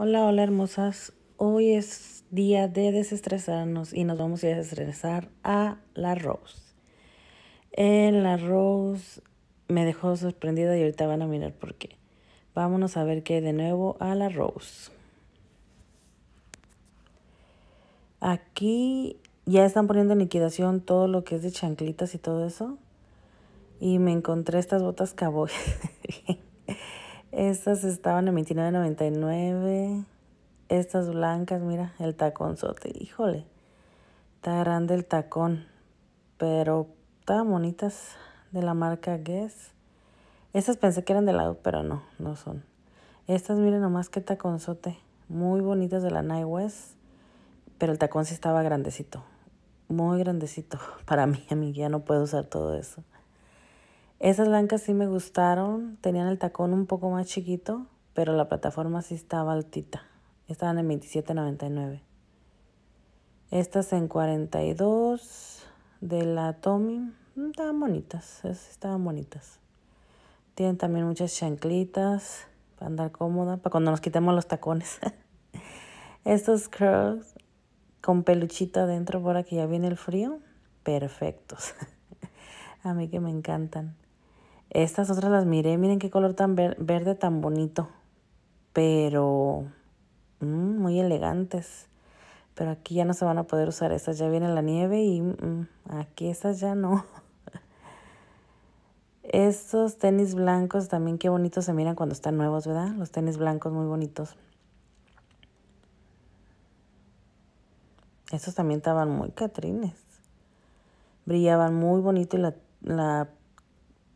Hola, hola hermosas. Hoy es día de desestresarnos y nos vamos a desestresar a la Rose. En la Rose me dejó sorprendida y ahorita van a mirar por qué. Vámonos a ver qué de nuevo a la Rose. Aquí ya están poniendo en liquidación todo lo que es de chanclitas y todo eso. Y me encontré estas botas caboy. Estas estaban en 29.99. Estas blancas, mira, el taconzote. Híjole, está grande el tacón. Pero estaban bonitas de la marca Guess. Estas pensé que eran de lado, pero no, no son. Estas, miren nomás qué sote, Muy bonitas de la Night West. Pero el tacón sí estaba grandecito. Muy grandecito para mí, a mí ya no puedo usar todo eso. Esas blancas sí me gustaron, tenían el tacón un poco más chiquito, pero la plataforma sí estaba altita. Estaban en 27.99. Estas en 42 de la Tommy, mm, estaban bonitas, estaban bonitas. Tienen también muchas chanclitas para andar cómoda, para cuando nos quitemos los tacones. Estos curls con peluchita adentro, por que ya viene el frío, perfectos. A mí que me encantan. Estas otras las miré, miren qué color tan verde tan bonito, pero mm, muy elegantes. Pero aquí ya no se van a poder usar estas, ya viene la nieve y mm, mm, aquí estas ya no. Estos tenis blancos también qué bonitos se miran cuando están nuevos, ¿verdad? Los tenis blancos muy bonitos. Estos también estaban muy catrines. Brillaban muy bonito y la, la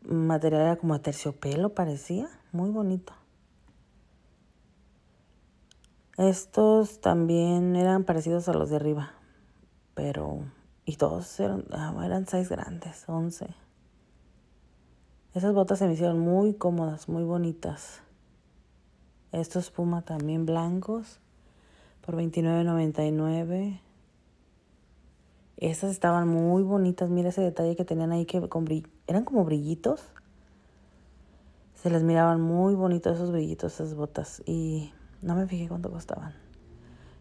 material era como terciopelo, parecía, muy bonito. Estos también eran parecidos a los de arriba, pero... Y todos eran, ah, eran seis grandes, once. Esas botas se me hicieron muy cómodas, muy bonitas. Estos Puma también blancos por $29.99. Estas estaban muy bonitas. Mira ese detalle que tenían ahí que eran como brillitos. Se les miraban muy bonitos esos brillitos, esas botas. Y no me fijé cuánto costaban.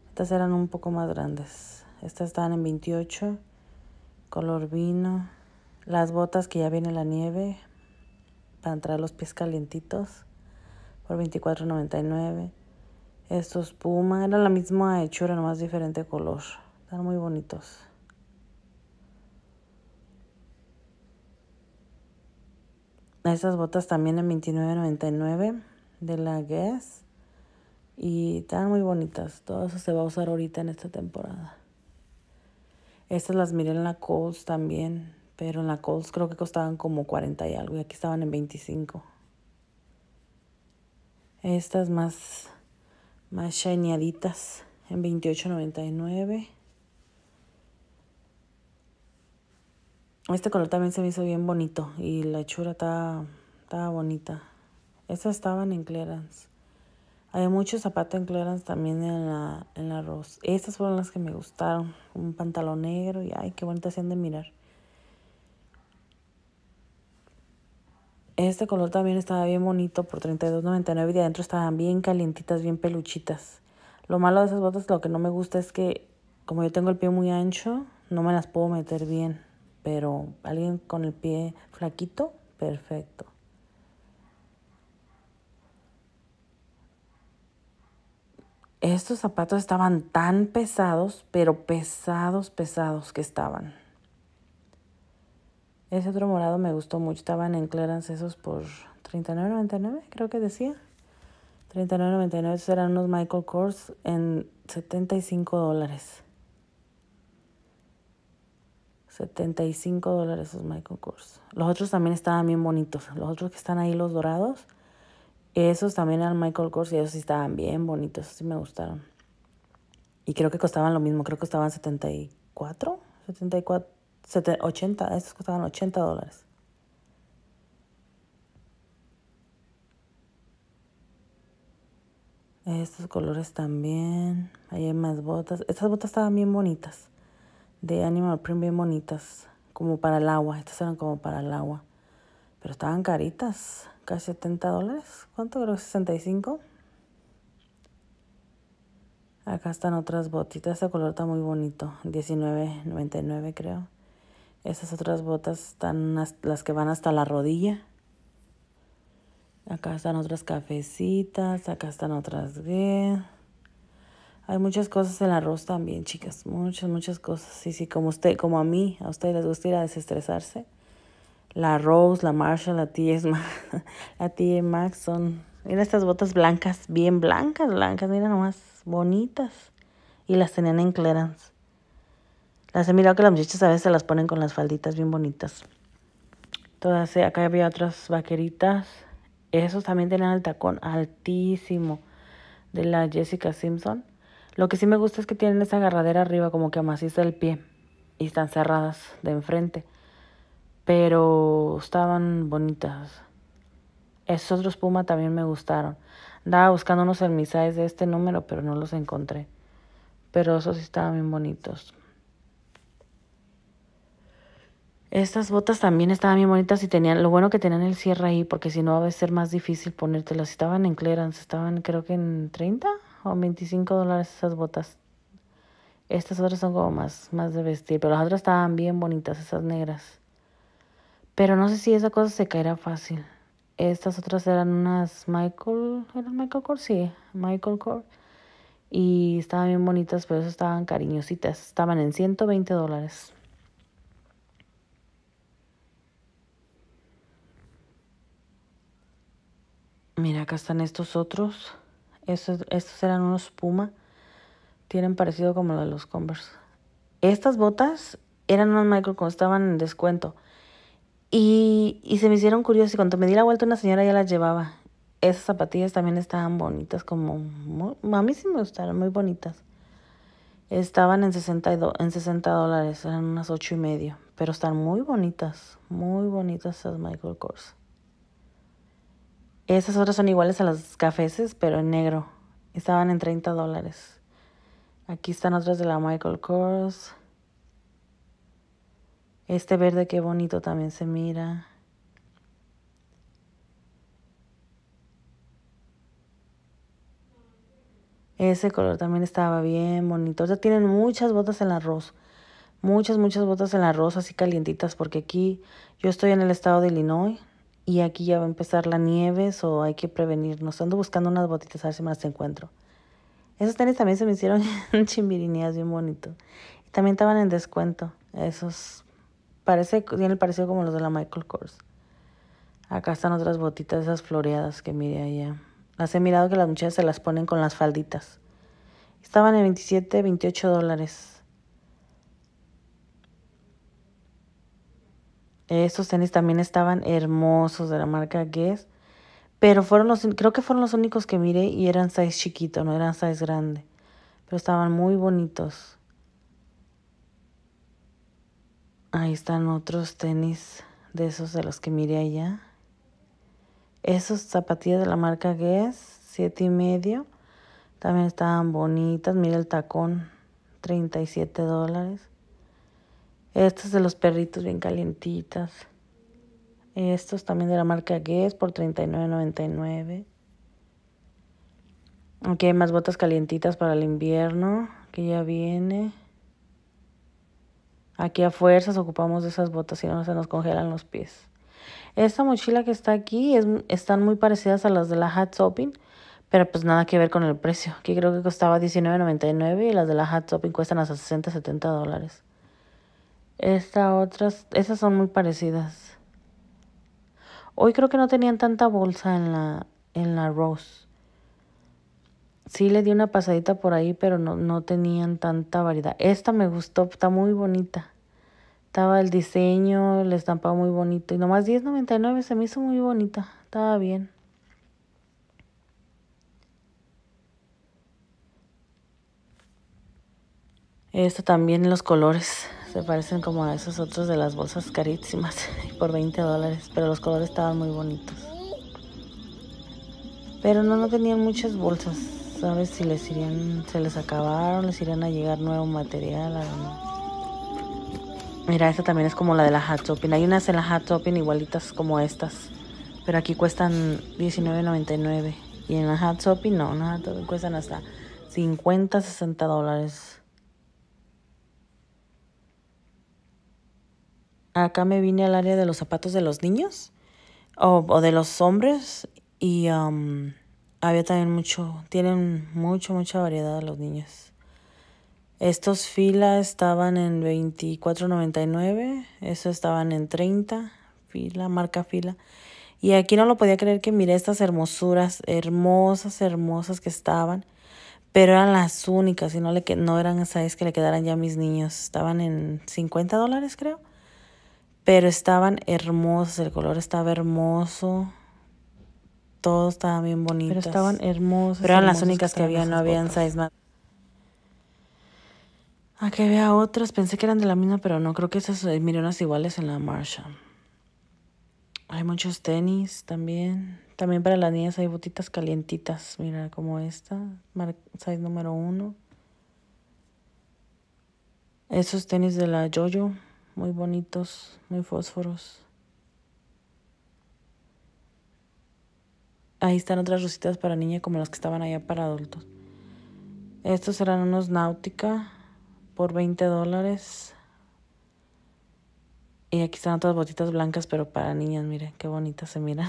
Estas eran un poco más grandes. Estas estaban en 28. Color vino. Las botas que ya viene la nieve. Para entrar los pies calientitos. Por $24.99. Estos Puma. Era la misma hechura, nomás diferente color. Están muy bonitos. Estas botas también en $29.99 de la Guess. Y están muy bonitas. Todo eso se va a usar ahorita en esta temporada. Estas las miré en la Coles también. Pero en la Coles creo que costaban como 40 y algo. Y aquí estaban en 25. Estas más, más shineaditas en $28.99. Este color también se me hizo bien bonito y la hechura estaba, bonita. Estas estaban en clearance. Hay muchos zapatos en clearance también en la, en la Rose. Estas fueron las que me gustaron. Un pantalón negro y ay, qué bonitas se han de mirar. Este color también estaba bien bonito por $32.99 y de adentro estaban bien calientitas, bien peluchitas. Lo malo de esas botas, lo que no me gusta es que como yo tengo el pie muy ancho, no me las puedo meter bien pero alguien con el pie flaquito, perfecto. Estos zapatos estaban tan pesados, pero pesados, pesados que estaban. Ese otro morado me gustó mucho. Estaban en clearance esos por $39.99, creo que decía. $39.99 eran unos Michael Kors en $75 dólares. 75 dólares esos Michael Kors. Los otros también estaban bien bonitos. Los otros que están ahí, los dorados, esos también eran Michael Kors y esos sí estaban bien bonitos. Esos sí me gustaron. Y creo que costaban lo mismo. Creo que costaban 74, 74, 80. Estos costaban 80 dólares. Estos colores también. Ahí hay más botas. Estas botas estaban bien bonitas de Animal Print bien bonitas, como para el agua. Estas eran como para el agua. Pero estaban caritas, casi 70 dólares. ¿Cuánto creo? 65. Acá están otras botitas. Este color está muy bonito. 19.99 creo. Esas otras botas están las que van hasta la rodilla. Acá están otras cafecitas. Acá están otras. Hay muchas cosas en la arroz también, chicas. Muchas, muchas cosas. Sí, sí, como usted, como a mí, a ustedes les gusta ir a desestresarse. La Rose, la Marshall, la TJ e Max, la tía e Max son. Mira estas botas blancas, bien blancas, blancas, mira nomás, bonitas. Y las tenían en clearance. Las he mirado que las muchachas a veces se las ponen con las falditas bien bonitas. Todas, acá había otras vaqueritas. Esos también tenían el tacón altísimo de la Jessica Simpson. Lo que sí me gusta es que tienen esa agarradera arriba, como que amaciza el pie. Y están cerradas de enfrente. Pero estaban bonitas. Esos otros Puma también me gustaron. Andaba buscando unos hermisaes de este número, pero no los encontré. Pero esos sí estaban bien bonitos. Estas botas también estaban bien bonitas y tenían, lo bueno que tenían el cierre ahí, porque si no va a ser más difícil ponértelas. Estaban en clearance, estaban creo que en 30, o 25 dólares esas botas. Estas otras son como más, más de vestir, pero las otras estaban bien bonitas, esas negras. Pero no sé si esa cosa se caerá fácil. Estas otras eran unas Michael, ¿eran Michael Kors? Sí, Michael Kors. Y estaban bien bonitas, pero esas estaban cariñositas. Estaban en 120 dólares. Mira, acá están estos otros. Estos, eran unos Puma. Tienen parecido como los Converse. Estas botas eran unos Michael cuando estaban en descuento. Y, se me hicieron curiosas. Y cuando me di la vuelta, una señora ya las llevaba. Esas zapatillas también estaban bonitas, como. a mí sí me gustaron, muy bonitas. Estaban en 60, en dólares, eran unas ocho y medio. Pero están muy bonitas, muy bonitas esas Michael Kors. Esas otras son iguales a las cafeses, pero en negro. Estaban en 30 dólares. Aquí están otras de la Michael Kors. Este verde qué bonito también se mira. Ese color también estaba bien bonito. O tienen muchas botas en la Muchas, muchas botas en la rosa así calientitas porque aquí yo estoy en el estado de Illinois y aquí ya va a empezar la nieve, o hay que prevenirnos. Ando buscando unas botitas a ver si me las encuentro. Esos tenis también se me hicieron chimbirinías, bien bonito. también estaban en descuento. Esos, parece, tiene el parecido como los de la Michael Kors. Acá están otras botitas, esas floreadas que mire allá. Las he mirado que las muchachas se las ponen con las falditas. Estaban en 27, 28 dólares. Esos tenis también estaban hermosos de la marca Guess. Pero fueron los, creo que fueron los únicos que miré y eran size chiquito, no eran size grande. Pero estaban muy bonitos. Ahí están otros tenis de esos de los que miré allá. Esos zapatillas de la marca Guess, siete y medio. También estaban bonitas. Mira el tacón, 37 dólares. Estos de los perritos bien calientitas. Estos también de la marca Guess por $39.99. Aquí hay más botas calientitas para el invierno, que ya viene. Aquí a fuerzas ocupamos de esas botas, si no se nos congelan los pies. Esta mochila que está aquí es, están muy parecidas a las de la Hat Shopping, pero pues nada que ver con el precio. Aquí creo que costaba $19.99 y las de la Hat Shopping cuestan hasta 60, 70 dólares. Esta otras, esas son muy parecidas. Hoy creo que no tenían tanta bolsa en la, en la Rose. Sí le di una pasadita por ahí, pero no, no tenían tanta variedad. Esta me gustó, está muy bonita. Estaba el diseño, el estampado muy bonito. Y nomás 10.99 se me hizo muy bonita. Estaba bien. esta también los colores. Se parecen como a esos otros de las bolsas carísimas por 20 dólares, pero los colores estaban muy bonitos. Pero no, no tenían muchas bolsas. Sabes si les irían, se les acabaron, les irían a llegar nuevo material. Mira, esta también es como la de la Hot Topping. Hay unas en la Hot Topping igualitas como estas, pero aquí cuestan $19.99. Y en la Hot Topping no, nada cuestan hasta 50, 60 dólares. acá me vine al área de los zapatos de los niños o, de los hombres y um, había también mucho, tienen mucho, mucha variedad los niños. Estos filas estaban en 24.99, eso estaban en 30, fila, marca fila. Y aquí no lo podía creer que miré estas hermosuras, hermosas, hermosas que estaban. Pero eran las únicas y no, le, no eran esas que le quedaran ya a mis niños. Estaban en 50 dólares, creo. Pero estaban hermosas, el color estaba hermoso. Todo estaba bien bonito. Pero estaban hermosas. Pero eran las únicas que, había, no habían size más. A ah, que otras, pensé que eran de la misma, pero no, creo que esas eh, miré unas iguales en la marcha. Hay muchos tenis también. También para las niñas hay botitas calientitas. Mira, como esta, size número uno. Esos tenis de la Jojo muy bonitos, muy fósforos. Ahí están otras rositas para niña como las que estaban allá para adultos. Estos eran unos náutica por 20 dólares. Y aquí están otras botitas blancas, pero para niñas, miren, qué bonitas se miran.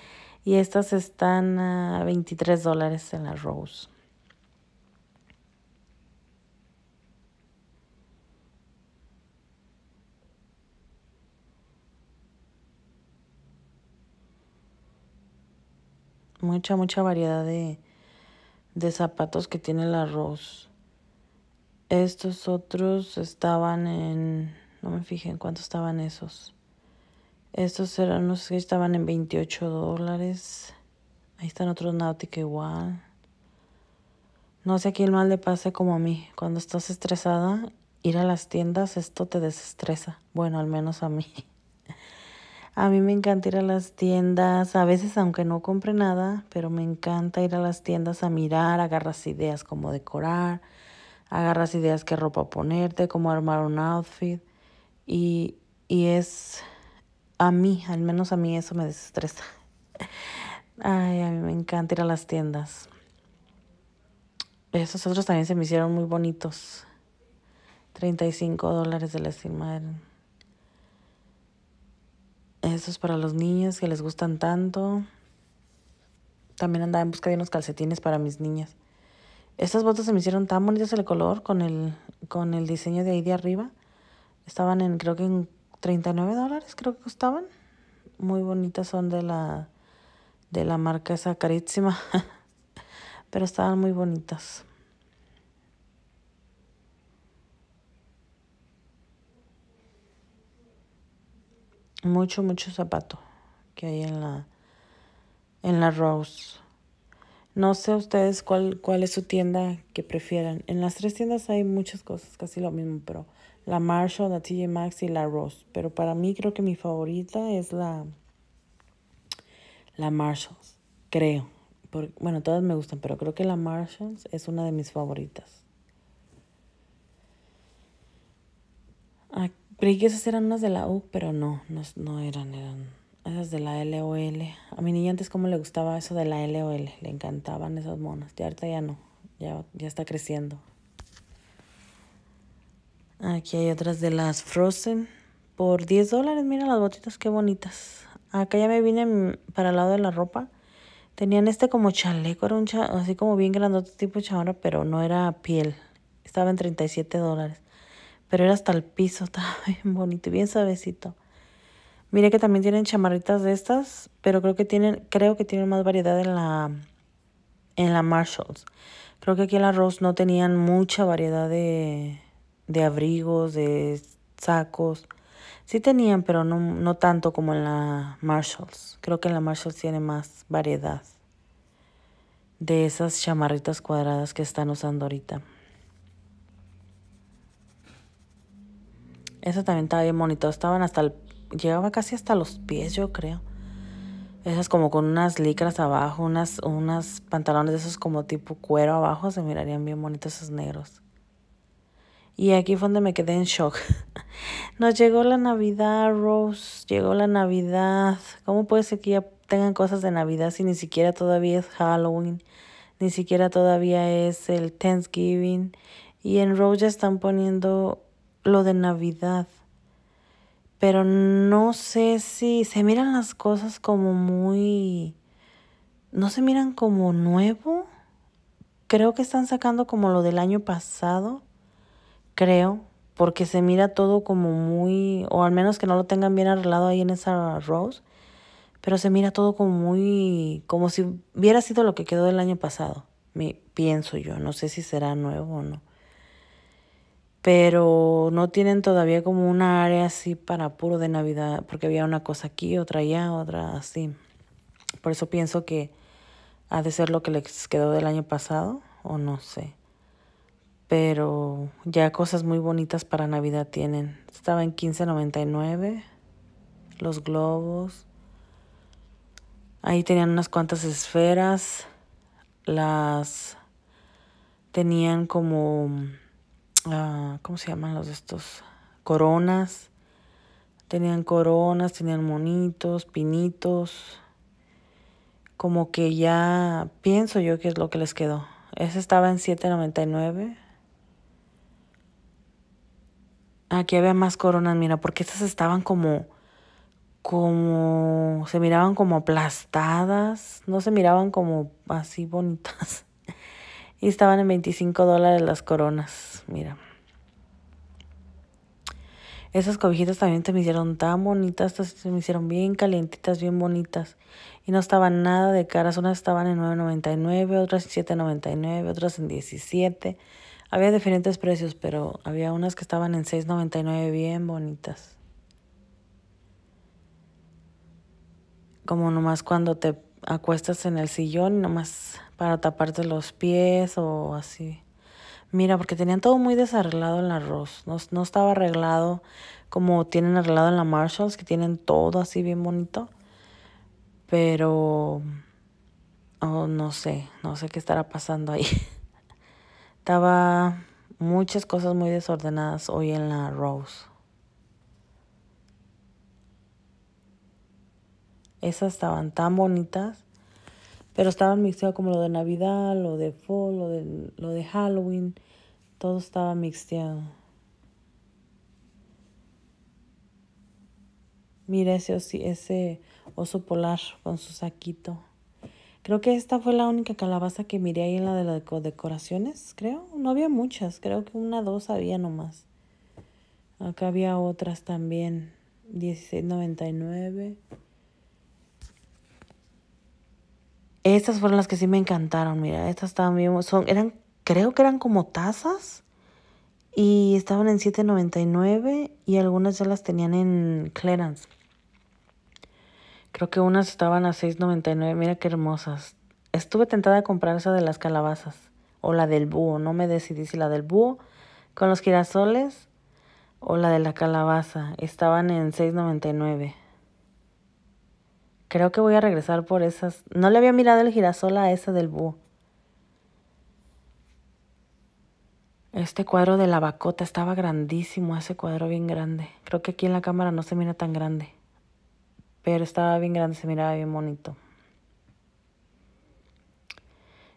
y estas están a 23 dólares en la Rose. mucha, mucha variedad de, de zapatos que tiene el arroz. Estos otros estaban en, no me fijé en cuánto estaban esos. Estos eran, no sé estaban en 28 dólares. Ahí están otros náutica igual. No sé a quién mal le pase como a mí. Cuando estás estresada, ir a las tiendas, esto te desestresa. Bueno, al menos a mí. A mí me encanta ir a las tiendas, a veces aunque no compre nada, pero me encanta ir a las tiendas a mirar, agarras ideas como decorar, agarras ideas qué ropa ponerte, cómo armar un outfit. Y, es a mí, al menos a mí eso me desestresa. Ay, a mí me encanta ir a las tiendas. Esos otros también se me hicieron muy bonitos. 35 dólares de la estimada. Eso es para los niños que les gustan tanto. También andaba en busca de unos calcetines para mis niñas. Estas botas se me hicieron tan bonitas el color con el, con el diseño de ahí de arriba. Estaban en, creo que en 39 dólares, creo que costaban. Muy bonitas son de la, de la marca esa carísima. Pero estaban muy bonitas. mucho, mucho zapato que hay en la, en la Rose. No sé ustedes cuál, cuál es su tienda que prefieran. En las tres tiendas hay muchas cosas, casi lo mismo, pero la Marshall, la TJ Maxx y la Rose. Pero para mí creo que mi favorita es la, la Marshalls, creo. bueno, todas me gustan, pero creo que la Marshalls es una de mis favoritas. Aquí Creí que esas eran unas de la U, pero no, no, eran, eran esas de la LOL. A mi niña antes como le gustaba eso de la LOL, le encantaban esas monas. Ya ahorita ya no, ya, ya está creciendo. Aquí hay otras de las Frozen. Por 10 dólares, mira las botitas, qué bonitas. Acá ya me vine para el lado de la ropa. Tenían este como chaleco, era un chaleco, así como bien grandote tipo chamarra, pero no era piel. Estaba en 37 dólares pero era hasta el piso, estaba bien bonito y bien sabecito. Mire que también tienen chamarritas de estas, pero creo que tienen, creo que tienen más variedad en la, en la Marshalls. Creo que aquí en la Rose no tenían mucha variedad de, de abrigos, de sacos. Sí tenían, pero no, no tanto como en la Marshalls. Creo que en la Marshalls tiene más variedad de esas chamarritas cuadradas que están usando ahorita. Esa también estaba bien bonito. Estaban hasta el, llegaba casi hasta los pies, yo creo. Esas como con unas licras abajo, unas, unas pantalones de esos como tipo cuero abajo, se mirarían bien bonitos esos negros. Y aquí fue donde me quedé en shock. Nos llegó la Navidad, Rose. Llegó la Navidad. ¿Cómo puede ser que ya tengan cosas de Navidad si ni siquiera todavía es Halloween? Ni siquiera todavía es el Thanksgiving. Y en Rose ya están poniendo lo de Navidad. Pero no sé si se miran las cosas como muy... No se miran como nuevo. Creo que están sacando como lo del año pasado. Creo. Porque se mira todo como muy... O al menos que no lo tengan bien arreglado ahí en esa Rose. Pero se mira todo como muy... Como si hubiera sido lo que quedó del año pasado. pienso yo. No sé si será nuevo o no pero no tienen todavía como una área así para puro de Navidad, porque había una cosa aquí, otra allá, otra así. Por eso pienso que ha de ser lo que les quedó del año pasado, o no sé. Pero ya cosas muy bonitas para Navidad tienen. Estaba en 15.99, los globos. Ahí tenían unas cuantas esferas. Las tenían como ah, ¿cómo se llaman los de estos? Coronas. Tenían coronas, tenían monitos, pinitos. Como que ya pienso yo que es lo que les quedó. Ese estaba en 7.99. Aquí había más coronas, mira, porque estas estaban como como se miraban como aplastadas, no se miraban como así bonitas. Y estaban en 25 dólares las coronas mira. Esas cobijitas también te me hicieron tan bonitas, se me hicieron bien calientitas, bien bonitas. Y no estaban nada de caras, unas estaban en 9.99, otras en 7.99, otras en 17. Había diferentes precios, pero había unas que estaban en 6.99 bien bonitas. Como nomás cuando te acuestas en el sillón, nomás para taparte los pies o así. Mira, porque tenían todo muy desarreglado en la No, no estaba arreglado como tienen arreglado en la Marshalls, que tienen todo así bien bonito. Pero... Oh, no sé, no sé qué estará pasando ahí. Estaba muchas cosas muy desordenadas hoy en la Rose. Esas estaban tan bonitas pero estaban mixteados como lo de Navidad, lo de Fall, lo de, lo de Halloween. Todo estaba mixteado. Mira ese, ese oso polar con su saquito. Creo que esta fue la única calabaza que miré ahí en la de las decoraciones, creo. No había muchas, creo que una, o dos había nomás. Acá había otras también. 16.99. Estas fueron las que sí me encantaron, mira, estas estaban bien, son, eran, creo que eran como tazas y estaban en $7.99 y algunas ya las tenían en clearance. Creo que unas estaban a $6.99, mira qué hermosas. Estuve tentada de comprar esa de las calabazas o la del búho, no me decidí si la del búho con los girasoles o la de la calabaza, estaban en $6.99. Creo que voy a regresar por esas. No le había mirado el girasol a ese del búho. Este cuadro de la bacota estaba grandísimo, ese cuadro bien grande. Creo que aquí en la cámara no se mira tan grande. Pero estaba bien grande, se miraba bien bonito.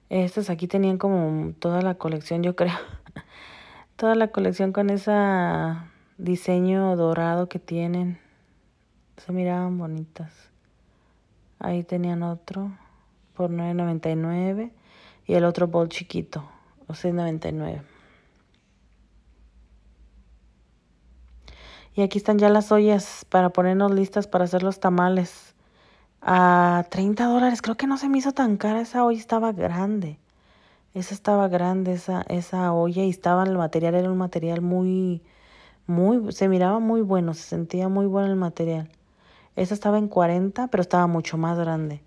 Estos aquí tenían como toda la colección, yo creo. toda la colección con ese diseño dorado que tienen. Se miraban bonitas. Ahí tenían otro por 9.99 y el otro bol chiquito, o 6.99. Y aquí están ya las ollas para ponernos listas para hacer los tamales. A 30 dólares, creo que no se me hizo tan cara, esa olla estaba grande. Esa estaba grande, esa, esa olla, y estaba el material, era un material muy, muy, se miraba muy bueno, se sentía muy bueno el material. Esta estaba en 40, pero estaba mucho más grande.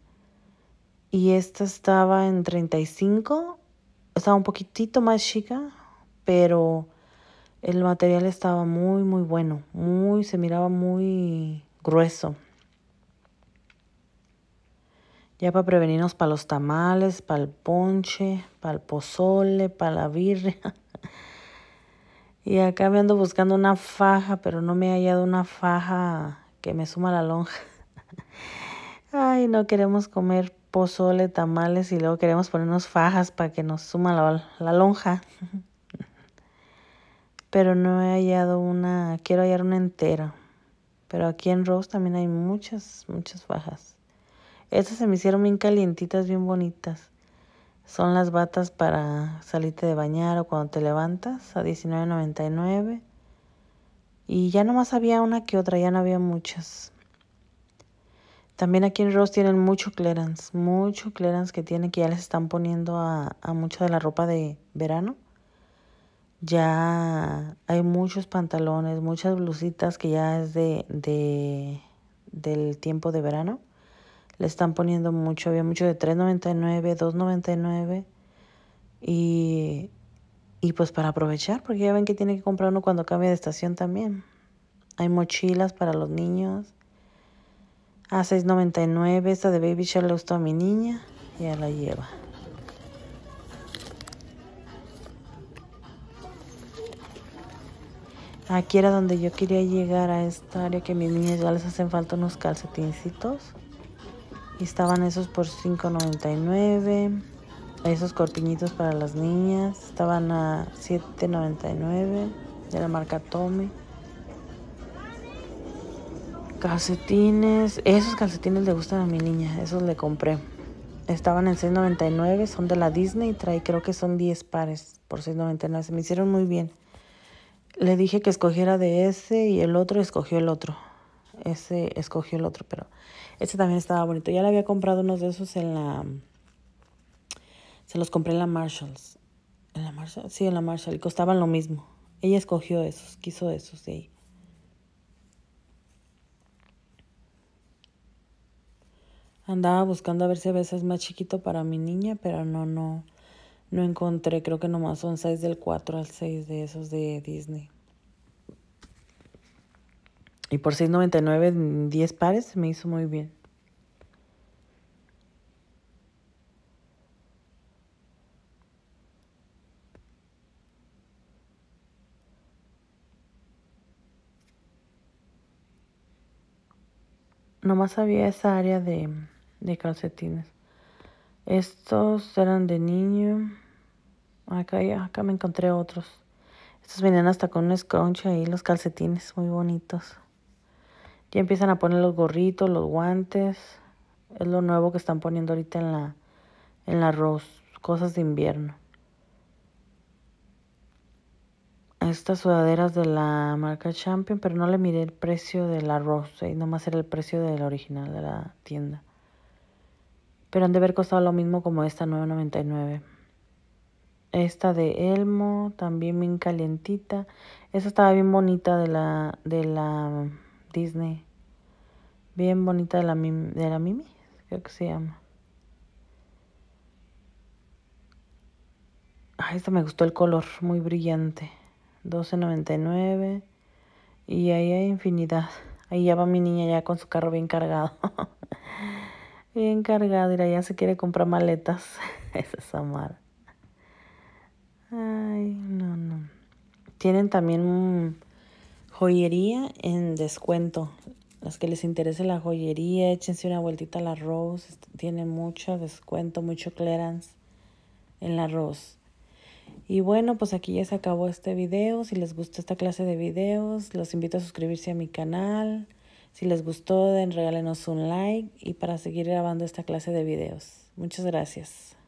Y esta estaba en 35, estaba un poquitito más chica, pero el material estaba muy, muy bueno, muy, se miraba muy grueso. Ya para prevenirnos para los tamales, para el ponche, para el pozole, para la birria. y acá me ando buscando una faja, pero no me he hallado una faja que me suma la lonja. Ay, no queremos comer pozole, tamales y luego queremos ponernos fajas para que nos suma la, lonja. Pero no he hallado una, quiero hallar una entera. Pero aquí en Rose también hay muchas, muchas fajas. Estas se me hicieron bien calientitas, bien bonitas. Son las batas para salirte de bañar o cuando te levantas a $19.99. Y ya nomás había una que otra, ya no había muchas. También aquí en Ross tienen mucho clearance, mucho clearance que tienen, que ya les están poniendo a, a mucha de la ropa de verano. Ya hay muchos pantalones, muchas blusitas que ya es de, de del tiempo de verano. Le están poniendo mucho, había mucho de 3.99, 2.99 y y pues para aprovechar, porque ya ven que tiene que comprar uno cuando cambia de estación también. Hay mochilas para los niños. A $6.99, esta de Baby Shell le gustó a mi niña. Ya la lleva. Aquí era donde yo quería llegar a esta área que a mis niñas ya les hacen falta unos calcetincitos. Y estaban esos por $5.99 esos cortiñitos para las niñas estaban a 7.99 de la marca Tommy. Calcetines, esos calcetines le gustan a mi niña, esos le compré. Estaban en 6.99, son de la Disney, trae creo que son 10 pares por 6.99, se me hicieron muy bien. Le dije que escogiera de ese y el otro escogió el otro. Ese escogió el otro, pero este también estaba bonito. Ya le había comprado unos de esos en la se los compré en la Marshalls. ¿En la Marshalls, Sí, en la Marshall. Y costaban lo mismo. Ella escogió esos, quiso esos de ahí. Andaba buscando a ver si a veces más chiquito para mi niña, pero no, no, no encontré. Creo que nomás son seis del 4 al 6 de esos de Disney. Y por 6.99, 10 pares, me hizo muy bien. nomás había esa área de, calcetines. Estos eran de niño. Acá, acá me encontré otros. Estos vienen hasta con un scrunch ahí, los calcetines muy bonitos. Ya empiezan a poner los gorritos, los guantes. Es lo nuevo que están poniendo ahorita en la, en la cosas de invierno. estas sudaderas de la marca Champion, pero no le miré el precio de la Rose, nomás era el precio de la original de la tienda. Pero han de haber costado lo mismo como esta 9.99. Esta de Elmo, también bien calientita. Esta estaba bien bonita de la de la mm, Disney. Bien bonita de la de la Mimi, creo que se llama. Ay, esta me gustó el color, muy brillante. 12.99 y ahí hay infinidad. Ahí ya va mi niña ya con su carro bien cargado. bien cargado, Y ya se quiere comprar maletas. Esa es Amar. Ay, no, no. Tienen también mm, joyería en descuento. Las que les interese la joyería, échense una vueltita a la Rose. Tiene mucho descuento, mucho clearance en la Rose. Y bueno, pues aquí ya se acabó este video. Si les gustó esta clase de videos, los invito a suscribirse a mi canal. Si les gustó, den regálenos un like y para seguir grabando esta clase de videos. Muchas gracias.